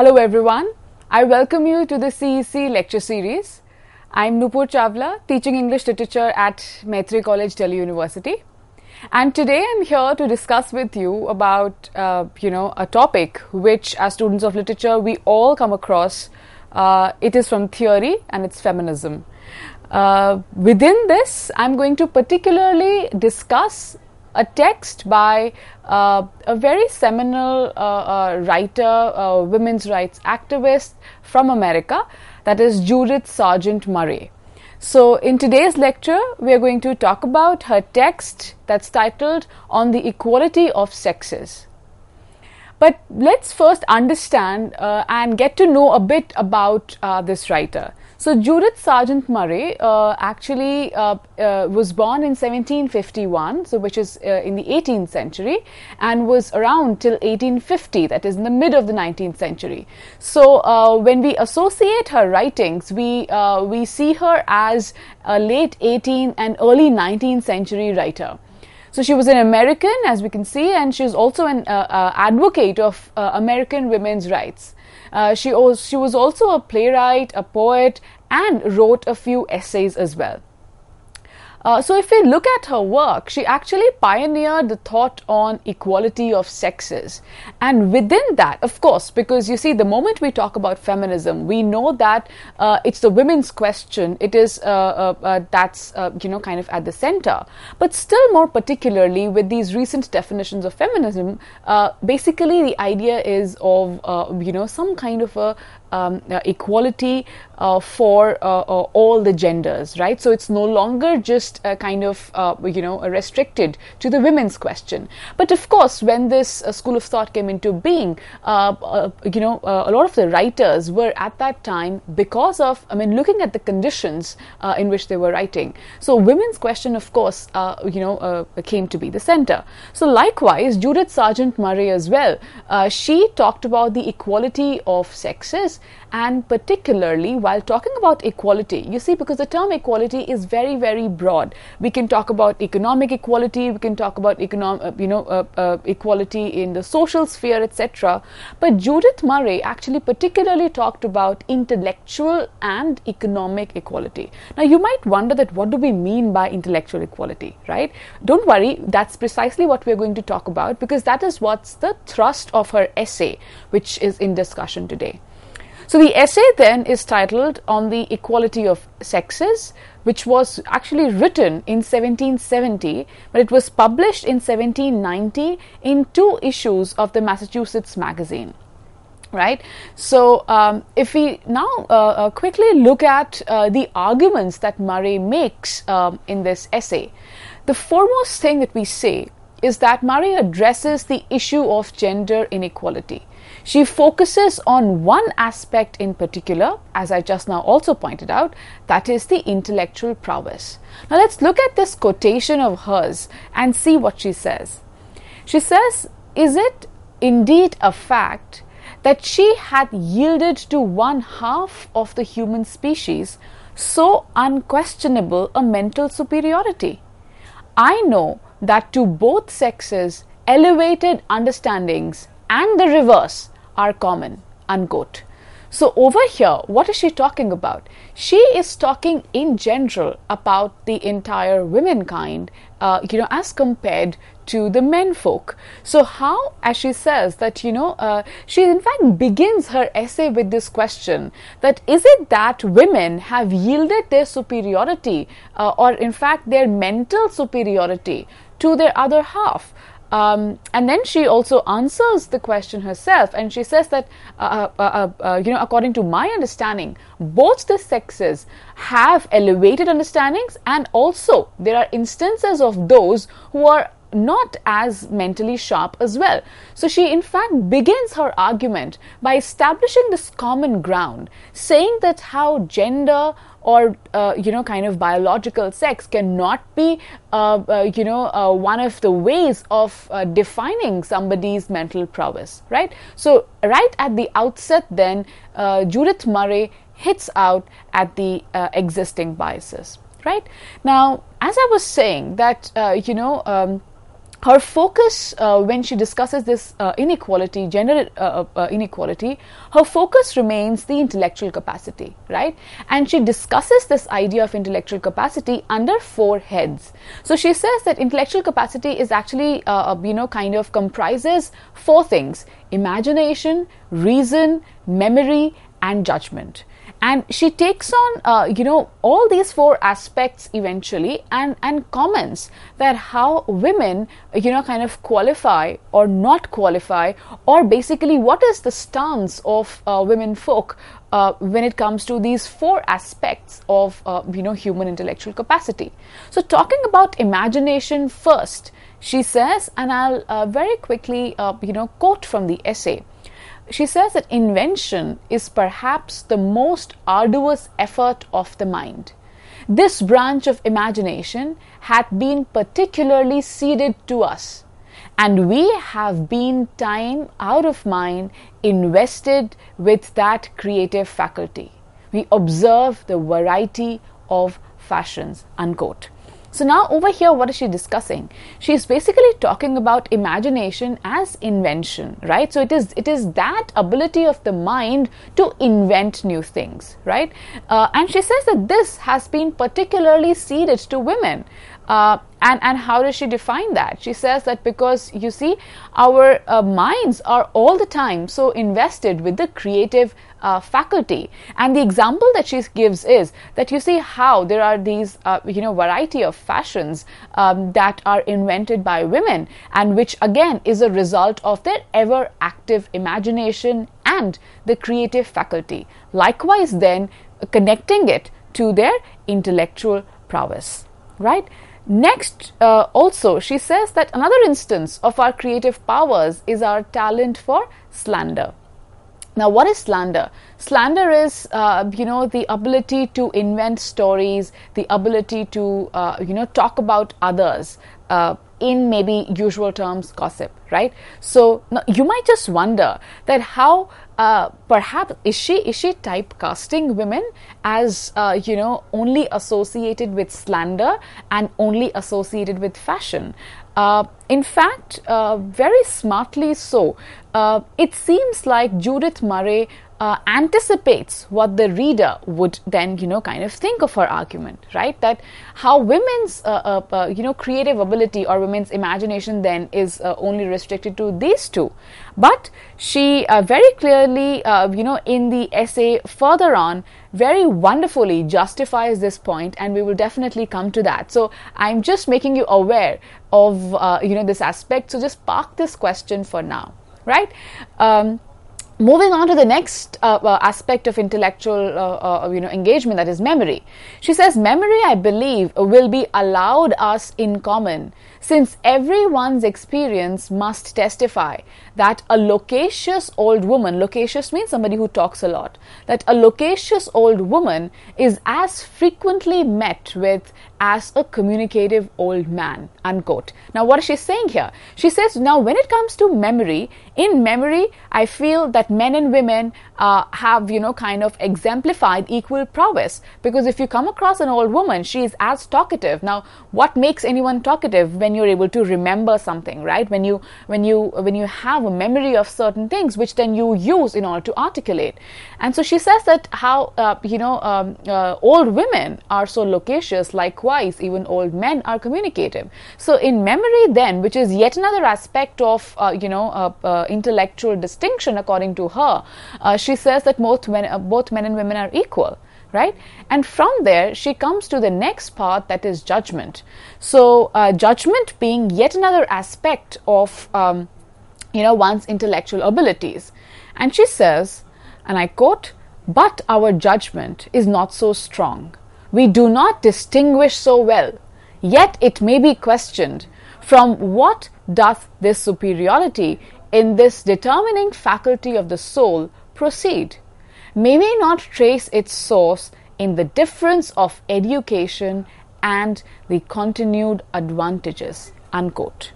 Hello everyone. I welcome you to the CEC lecture series. I'm Nupur Chavla, teaching English literature at Maitri College, Delhi University. And today I'm here to discuss with you about, uh, you know, a topic which as students of literature we all come across. Uh, it is from theory and it's feminism. Uh, within this, I'm going to particularly discuss a text by uh, a very seminal uh, uh, writer, women's rights activist from America, that is Judith Sargent Murray. So, in today's lecture, we are going to talk about her text that's titled On the Equality of Sexes. But let's first understand uh, and get to know a bit about uh, this writer. So Judith Sargent Murray uh, actually uh, uh, was born in 1751, so which is uh, in the 18th century, and was around till 1850, that is in the mid of the 19th century. So uh, when we associate her writings, we uh, we see her as a late 18th and early 19th century writer. So she was an American, as we can see, and she was also an uh, uh, advocate of uh, American women's rights. Uh, she was also a playwright, a poet, and wrote a few essays as well. Uh, so, if we look at her work, she actually pioneered the thought on equality of sexes. And within that, of course, because you see, the moment we talk about feminism, we know that uh, it's the women's question. It is uh, uh, uh that's uh, you know kind of at the center. But still, more particularly with these recent definitions of feminism, basically the idea is of you know some kind of a um, uh, equality uh, for uh, uh, all the genders, right? So it's no longer just kind of uh, you know restricted to the women's question. But of course, when this uh, school of thought came into being, you know, a lot of the writers were at that time because of I mean, looking at the conditions in which they were writing. So women's question, of course, you know, came to be the center. So likewise, Judith Sargent Murray as well. she talked about the equality of sexes and particularly while talking about equality you see because the term equality is very very broad we can talk about economic equality we can talk about economic uh, you know uh, uh, equality in the social sphere etc but judith murray actually particularly talked about intellectual and economic equality now you might wonder that what do we mean by intellectual equality right don't worry that's precisely what we're going to talk about because that is what's the thrust of her essay which is in discussion today so the essay then is titled On the Equality of Sexes, which was actually written in 1770, but it was published in 1790 in two issues of the Massachusetts magazine right so um, if we now uh, uh, quickly look at uh, the arguments that murray makes um, in this essay the foremost thing that we say is that murray addresses the issue of gender inequality she focuses on one aspect in particular, as I just now also pointed out, that is the intellectual prowess. Now let's look at this quotation of hers and see what she says. She says, Is it indeed a fact that she hath yielded to one half of the human species so unquestionable a mental superiority? I know that to both sexes elevated understandings and the reverse are common, unquote. So, over here, what is she talking about? She is talking in general about the entire womankind, uh, you know, as compared to the men folk. So, how, as she says, that, you know, uh, she in fact begins her essay with this question that is it that women have yielded their superiority uh, or, in fact, their mental superiority to their other half? Um, and then she also answers the question herself, and she says that, uh uh, uh, uh, uh, you know, according to my understanding, both the sexes have elevated understandings, and also there are instances of those who are not as mentally sharp as well. So she, in fact, begins her argument by establishing this common ground, saying that how gender or uh, you know kind of biological sex cannot be uh, uh, you know uh, one of the ways of uh, defining somebody's mental prowess right so right at the outset then uh, judith murray hits out at the existing biases right now as i was saying that you know um, her focus uh, when she discusses this uh, inequality gender uh, uh, uh, inequality her focus remains the intellectual capacity right and she discusses this idea of intellectual capacity under four heads so she says that intellectual capacity is actually uh, you know kind of comprises four things imagination reason memory and judgment and she takes on uh, you know all these four aspects eventually and and comments that how women you know kind of qualify or not qualify or basically what is the stance of uh, women folk uh, when it comes to these four aspects of uh, you know human intellectual capacity so talking about imagination first she says and i'll uh, very quickly uh, you know quote from the essay she says that invention is perhaps the most arduous effort of the mind. This branch of imagination hath been particularly ceded to us, and we have been time out of mind invested with that creative faculty. We observe the variety of fashions. Unquote. So now over here, what is she discussing? She is basically talking about imagination as invention, right? So it is it is that ability of the mind to invent new things, right? Uh, and she says that this has been particularly ceded to women. Uh, and and how does she define that she says that because you see our uh, minds are all the time so invested with the creative uh, faculty and the example that she gives is that you see how there are these uh, you know variety of fashions um, that are invented by women and which again is a result of their ever active imagination and the creative faculty likewise then connecting it to their intellectual prowess right Next, uh, also, she says that another instance of our creative powers is our talent for slander. Now, what is slander? Slander is, uh, you know, the ability to invent stories, the ability to, uh, you know, talk about others uh, in maybe usual terms gossip right so you might just wonder that how uh, perhaps is she is she typecasting women as uh, you know only associated with slander and only associated with fashion uh, in fact uh, very smartly so uh, it seems like judith murray uh, anticipates what the reader would then you know kind of think of her argument right that how women's uh, uh, uh you know creative ability or women's imagination then is uh, only restricted to these two but she uh, very clearly you know in the essay further on very wonderfully justifies this point and we will definitely come to that so i'm just making you aware of you know this aspect so just park this question for now right um, moving on to the next uh, uh, aspect of intellectual uh, uh, you know engagement that is memory she says memory i believe will be allowed us in common since everyone's experience must testify that a loquacious old woman loquacious means somebody who talks a lot that a loquacious old woman is as frequently met with as a communicative old man unquote now what is she saying here she says now when it comes to memory in memory i feel that men and women uh, have, you know, kind of exemplified equal prowess. Because if you come across an old woman, she is as talkative. Now, what makes anyone talkative when you're able to remember something, right? When you, when you, when you have a memory of certain things, which then you use in order to articulate. And so she says that how, uh, you know, um, uh, old women are so loquacious, likewise, even old men are communicative. So in memory, then, which is yet another aspect of, uh, you know, uh, uh, intellectual distinction, according to her, she she says that both men, uh, both men and women are equal right and from there she comes to the next part that is judgment so uh, judgment being yet another aspect of um, you know one's intellectual abilities and she says and i quote but our judgment is not so strong we do not distinguish so well yet it may be questioned from what doth this superiority in this determining faculty of the soul proceed may we not trace its source in the difference of education and the continued advantages unquote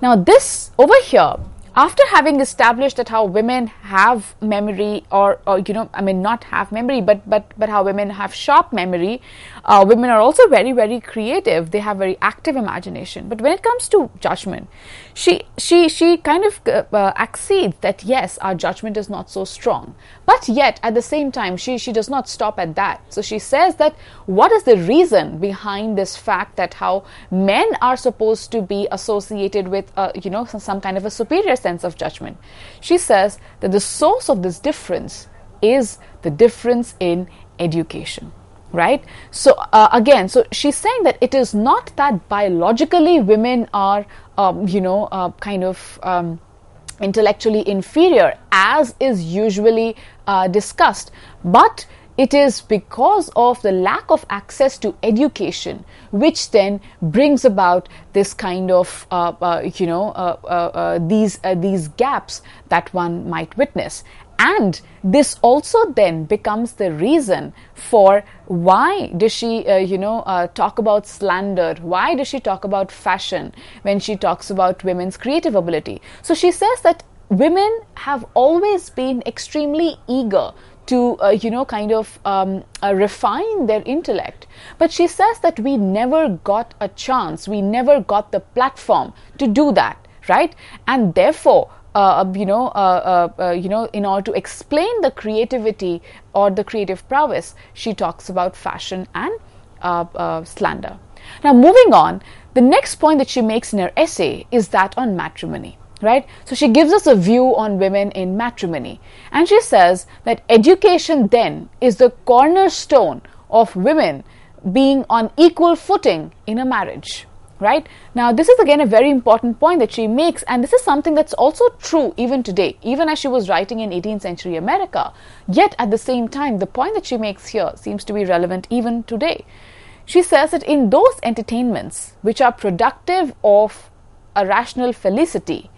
now this over here after having established that how women have memory or, or you know i mean not have memory but but but how women have sharp memory uh, women are also very very creative they have very active imagination but when it comes to judgment she she she kind of uh, uh, accedes that yes our judgment is not so strong but yet at the same time she she does not stop at that so she says that what is the reason behind this fact that how men are supposed to be associated with uh, you know some, some kind of a superior sense of judgment. She says that the source of this difference is the difference in education right so uh, again so she's saying that it is not that biologically women are um, you know uh, kind of um, intellectually inferior as is usually uh, discussed but it is because of the lack of access to education, which then brings about this kind of, uh, uh, you know, uh, uh, uh these uh, these gaps that one might witness. And this also then becomes the reason for why does she, you know, talk about slander? Why does she talk about fashion when she talks about women's creative ability? So she says that women have always been extremely eager to uh, you know kind of um, uh, refine their intellect but she says that we never got a chance we never got the platform to do that right and therefore uh, uh you know, uh, uh, uh, you know, in order to explain the creativity or the creative prowess, she talks about fashion and uh, slander. Now, moving on, the next point that she makes in her essay is that on matrimony right? So she gives us a view on women in matrimony. And she says that education then is the cornerstone of women being on equal footing in a marriage. Right now, this is again a very important point that she makes, and this is something that's also true even today, even as she was writing in 18th century America. Yet, at the same time, the point that she makes here seems to be relevant even today. She says that in those entertainments which are productive of a rational felicity,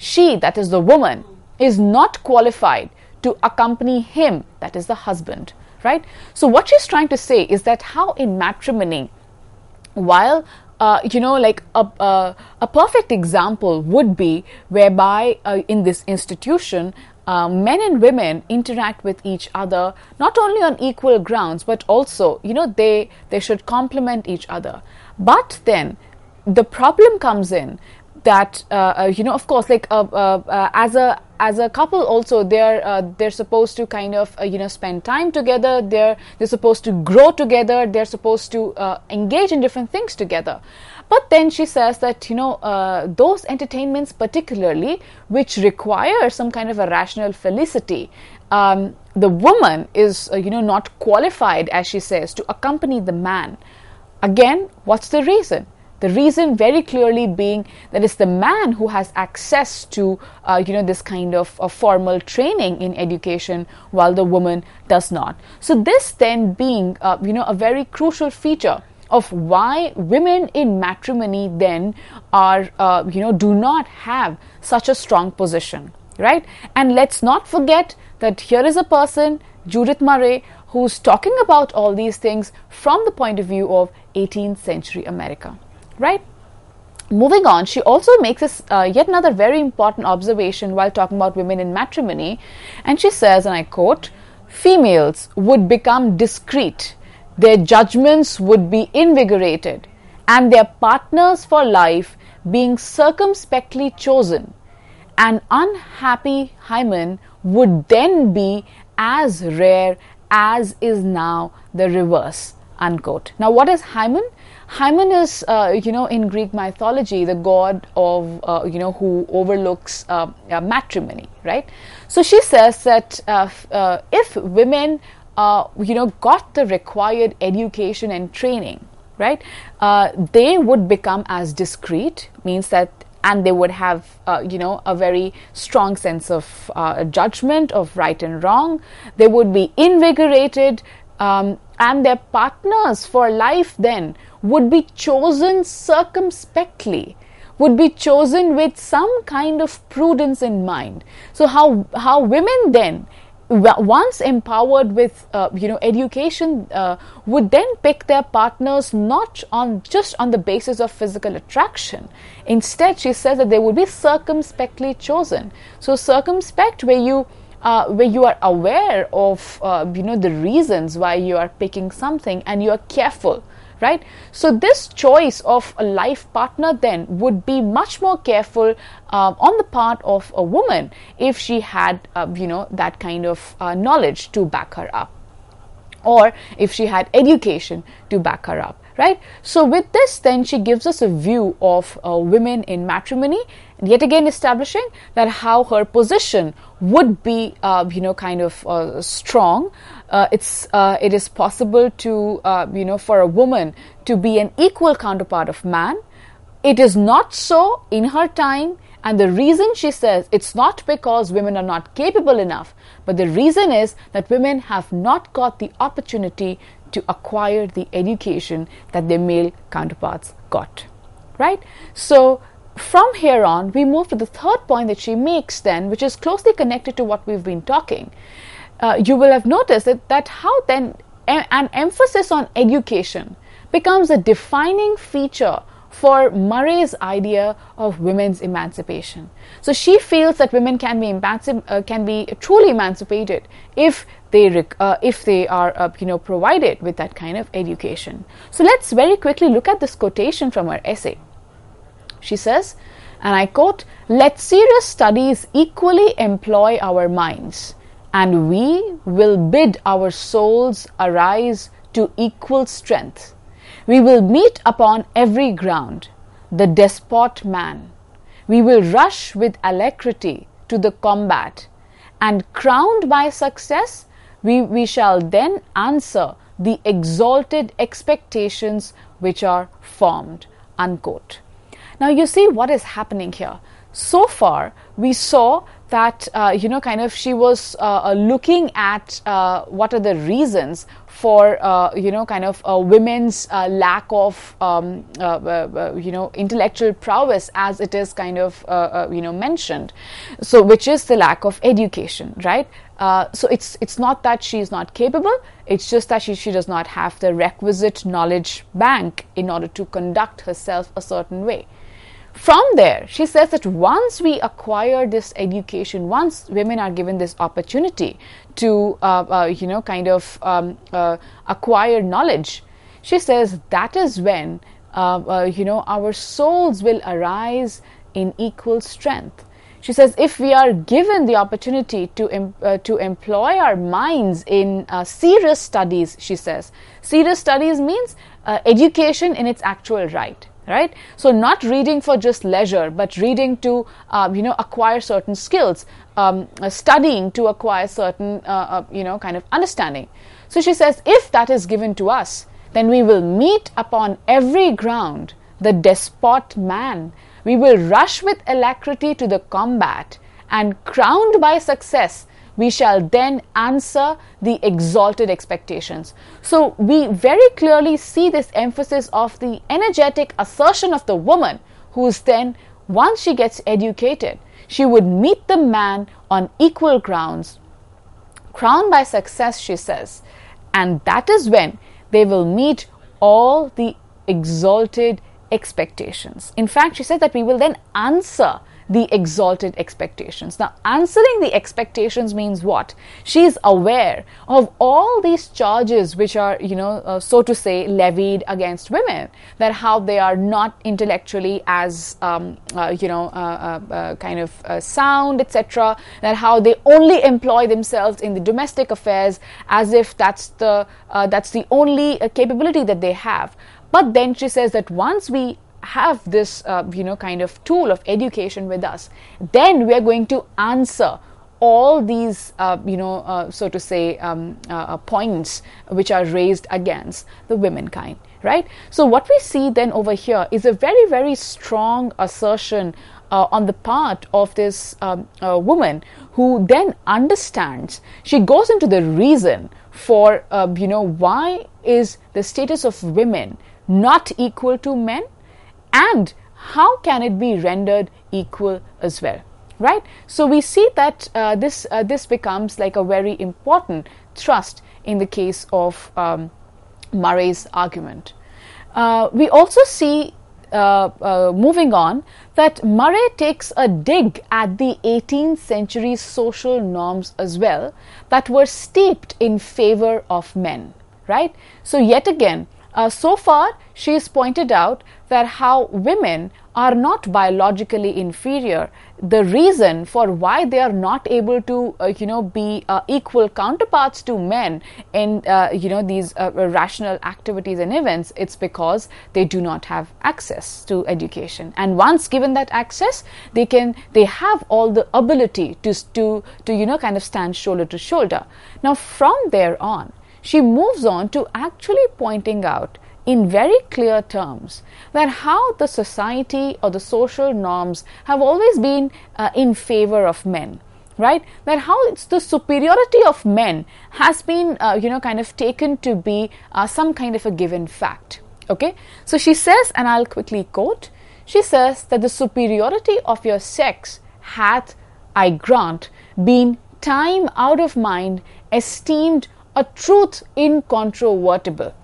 she, that is the woman, is not qualified to accompany him, that is the husband, right? So, what she's trying to say is that how in matrimony, while uh, you know, like a, a perfect example would be whereby uh, in this institution, uh, men and women interact with each other not only on equal grounds, but also, you know, they they should complement each other. But then the problem comes in that uh, uh, you know of course like uh, uh, as a as a couple also they're uh, they're supposed to kind of uh, you know spend time together they're they're supposed to grow together they're supposed to uh, engage in different things together but then she says that you know those entertainments particularly which require some kind of a rational felicity um, the woman is you know not qualified as she says to accompany the man again what's the reason the reason very clearly being that it's the man who has access to uh, you know this kind of formal training in education while the woman does not. So this then being uh, you know a very crucial feature of why women in matrimony then are uh, you know do not have such a strong position right and let's not forget that here is a person Judith Murray who's talking about all these things from the point of view of 18th century America right? Moving on, she also makes this, uh, yet another very important observation while talking about women in matrimony, and she says, and I quote, females would become discreet, their judgments would be invigorated, and their partners for life being circumspectly chosen. An unhappy hymen would then be as rare as is now the reverse unquote. Now, what is Hymen? Hymen is, uh, you know, in Greek mythology, the god of, uh, you know, who overlooks uh, uh matrimony, right? So she says that uh, uh, if women, you know, got the required education and training, right, they would become as discreet, means that and they would have uh, you know a very strong sense of uh, judgment of right and wrong they would be invigorated um, and their partners for life then would be chosen circumspectly would be chosen with some kind of prudence in mind so how how women then once empowered with uh, you know education uh, would then pick their partners not on just on the basis of physical attraction instead she says that they would be circumspectly chosen so circumspect where you uh, where you are aware of uh, you know the reasons why you are picking something and you are careful right so this choice of a life partner then would be much more careful uh, on the part of a woman if she had uh, you know that kind of uh, knowledge to back her up or if she had education to back her up right so with this then she gives us a view of uh, women in matrimony and yet again establishing that how her position would be uh, you know kind of uh, strong uh, it's uh, it is possible to uh, you know for a woman to be an equal counterpart of man it is not so in her time and the reason she says it's not because women are not capable enough but the reason is that women have not got the opportunity to acquire the education that their male counterparts got right so from here on, we move to the third point that she makes, then, which is closely connected to what we've been talking. Uh, you will have noticed that, that how then an emphasis on education becomes a defining feature for Murray's idea of women's emancipation. So she feels that women can be emancip uh, can be truly emancipated if they rec- uh, if they are uh, you know provided with that kind of education. So let's very quickly look at this quotation from her essay. She says, and I quote, let serious studies equally employ our minds, and we will bid our souls arise to equal strength. We will meet upon every ground the despot man. We will rush with alacrity to the combat, and crowned by success, we, we shall then answer the exalted expectations which are formed. Unquote. Now you see what is happening here. So far, we saw that uh, you know kind of she was uh, uh looking at uh, what are the reasons for uh, you know kind of uh, women's lack of um, you know intellectual prowess as it is kind of you know mentioned so which is the lack of education right so it's it's not that she is not capable it's just that she, she does not have the requisite knowledge bank in order to conduct herself a certain way from there, she says that once we acquire this education, once women are given this opportunity to, uh, uh, you know, kind of um, uh, acquire knowledge, she says that is when, uh, uh, you know, our souls will arise in equal strength. She says, if we are given the opportunity to, em- uh, to employ our minds in uh, serious studies, she says, serious studies means uh, education in its actual right right so not reading for just leisure but reading to um, you know acquire certain skills um, uh, studying to acquire certain uh, uh, you know kind of understanding so she says if that is given to us then we will meet upon every ground the despot man we will rush with alacrity to the combat and crowned by success we shall then answer the exalted expectations. So we very clearly see this emphasis of the energetic assertion of the woman, who is then, once she gets educated, she would meet the man on equal grounds, crowned by success, she says, and that is when they will meet all the exalted expectations. In fact, she says that we will then answer the exalted expectations. Now, answering the expectations means what? She is aware of all these charges which are, you know, uh, so to say, levied against women, that how they are not intellectually as, um, uh, you know, uh, uh, uh kind of uh, sound, etc., that how they only employ themselves in the domestic affairs as if that's the, that's the only capability that they have. But then she says that once we have this uh, you know kind of tool of education with us then we are going to answer all these uh, you know uh, so to say um, uh, uh, points which are raised against the women kind, right so what we see then over here is a very very strong assertion uh, on the part of this um, woman who then understands she goes into the reason for you know why is the status of women not equal to men and how can it be rendered equal as well right so we see that uh, this uh, this becomes like a very important thrust in the case of um, murray's argument uh, we also see uh, uh, moving on that murray takes a dig at the 18th century social norms as well that were steeped in favor of men right so yet again uh, so far, she has pointed out that how women are not biologically inferior. The reason for why they are not able to, uh, you know, be uh, equal counterparts to men in, uh, you know, these uh, rational activities and events, it's because they do not have access to education. And once given that access, they can, they have all the ability to, to, to, you know, kind of stand shoulder to shoulder. Now, from there on, she moves on to actually pointing out in very clear terms that how the society or the social norms have always been uh, in favor of men right that how it's the superiority of men has been uh, you know kind of taken to be uh, some kind of a given fact okay so she says and i'll quickly quote she says that the superiority of your sex hath i grant been time out of mind esteemed a truth incontrovertible,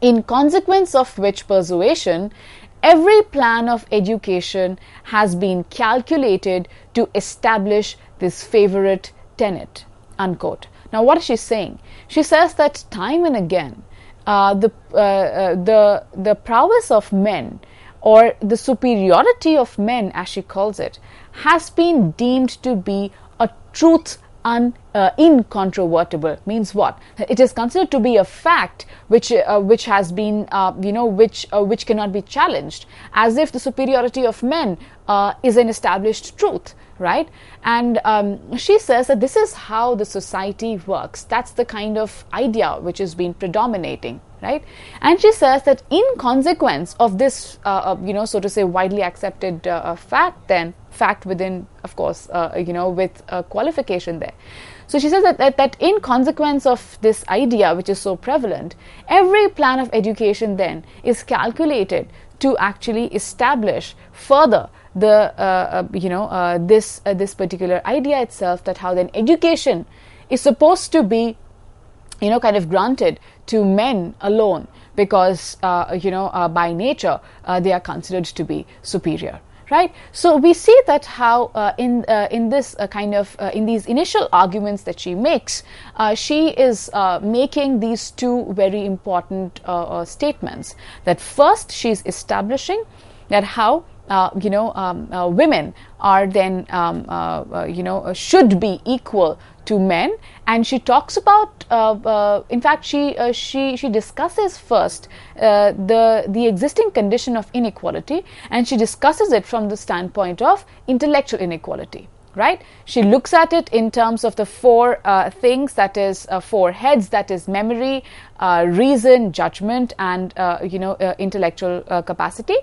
in consequence of which persuasion, every plan of education has been calculated to establish this favorite tenet. Unquote. Now, what is she saying? She says that time and again, uh, the, uh, uh, the, the prowess of men or the superiority of men, as she calls it, has been deemed to be a truth un uh, incontrovertible means what it is considered to be a fact which uh, which has been uh, you know which uh, which cannot be challenged as if the superiority of men uh, is an established truth right and um, she says that this is how the society works that's the kind of idea which has been predominating right and she says that in consequence of this uh, uh you know so to say widely accepted uh, fact then fact within of course uh, you know with a qualification there so she says that, that, that in consequence of this idea, which is so prevalent, every plan of education then is calculated to actually establish further the uh, uh, you know uh, this uh, this particular idea itself that how then education is supposed to be you know kind of granted to men alone because uh, you know uh, by nature they are considered to be superior right so we see that how uh, in uh, in this uh, kind of uh, in these initial arguments that she makes uh, she is uh, making these two very important statements that first she's establishing that how you know um, women are then um, you know should be equal to men and she talks about uh, uh, in fact she uh, she she discusses first uh, the the existing condition of inequality and she discusses it from the standpoint of intellectual inequality right she looks at it in terms of the four uh, things that is uh, four heads that is memory reason judgment and you know intellectual capacity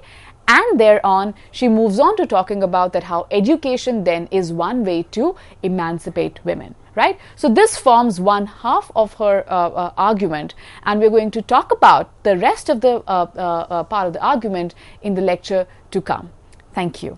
and thereon she moves on to talking about that how education then is one way to emancipate women right? So this forms one half of her uh, uh, argument and we're going to talk about the rest of the uh, uh, uh part of the argument in the lecture to come. Thank you.